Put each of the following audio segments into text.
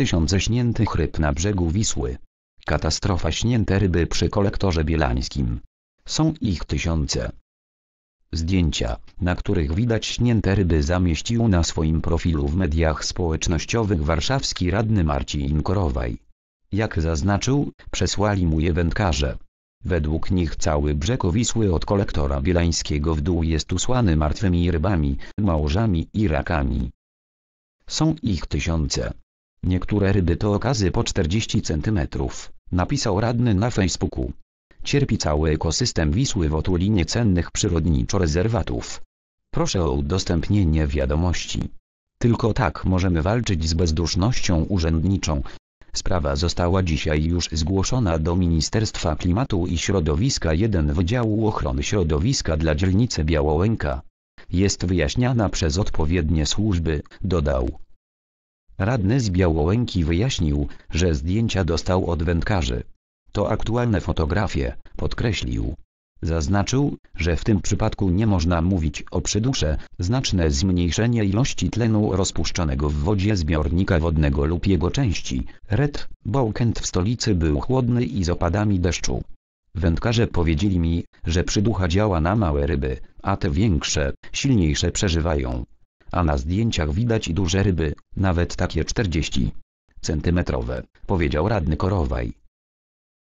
tysiące śniętych ryb na brzegu Wisły. Katastrofa śnięte ryby przy kolektorze bielańskim. Są ich tysiące. Zdjęcia, na których widać śnięte ryby zamieścił na swoim profilu w mediach społecznościowych warszawski radny Marcin Korowaj. Jak zaznaczył, przesłali mu je wędkarze. Według nich cały brzeg Wisły od kolektora bielańskiego w dół jest usłany martwymi rybami, małżami i rakami. Są ich tysiące. Niektóre ryby to okazy po 40 cm, napisał radny na Facebooku. Cierpi cały ekosystem Wisły w otulinie cennych przyrodniczo rezerwatów. Proszę o udostępnienie wiadomości. Tylko tak możemy walczyć z bezdusznością urzędniczą. Sprawa została dzisiaj już zgłoszona do Ministerstwa Klimatu i Środowiska 1 Wydziału Ochrony Środowiska dla dzielnicy Białołęka. Jest wyjaśniana przez odpowiednie służby, dodał. Radny z Białołęki wyjaśnił, że zdjęcia dostał od wędkarzy. To aktualne fotografie, podkreślił. Zaznaczył, że w tym przypadku nie można mówić o przydusze, znaczne zmniejszenie ilości tlenu rozpuszczonego w wodzie zbiornika wodnego lub jego części. Red, Bowkent w stolicy był chłodny i z opadami deszczu. Wędkarze powiedzieli mi, że przyducha działa na małe ryby, a te większe, silniejsze przeżywają a na zdjęciach widać duże ryby, nawet takie 40 centymetrowe, powiedział radny Korowaj.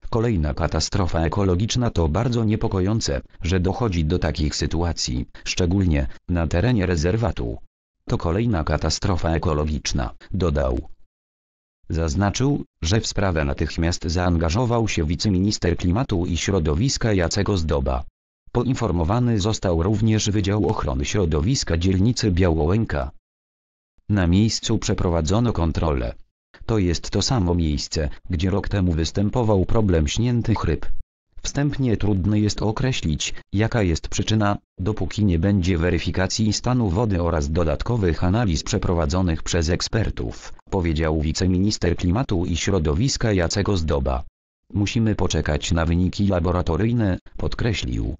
Kolejna katastrofa ekologiczna to bardzo niepokojące, że dochodzi do takich sytuacji, szczególnie na terenie rezerwatu. To kolejna katastrofa ekologiczna, dodał. Zaznaczył, że w sprawę natychmiast zaangażował się wiceminister klimatu i środowiska Jacek Ozdoba. Poinformowany został również Wydział Ochrony Środowiska dzielnicy Białołęka. Na miejscu przeprowadzono kontrolę. To jest to samo miejsce, gdzie rok temu występował problem śniętych ryb. Wstępnie trudno jest określić, jaka jest przyczyna, dopóki nie będzie weryfikacji stanu wody oraz dodatkowych analiz przeprowadzonych przez ekspertów, powiedział wiceminister klimatu i środowiska Jacek Ozdoba. Musimy poczekać na wyniki laboratoryjne, podkreślił.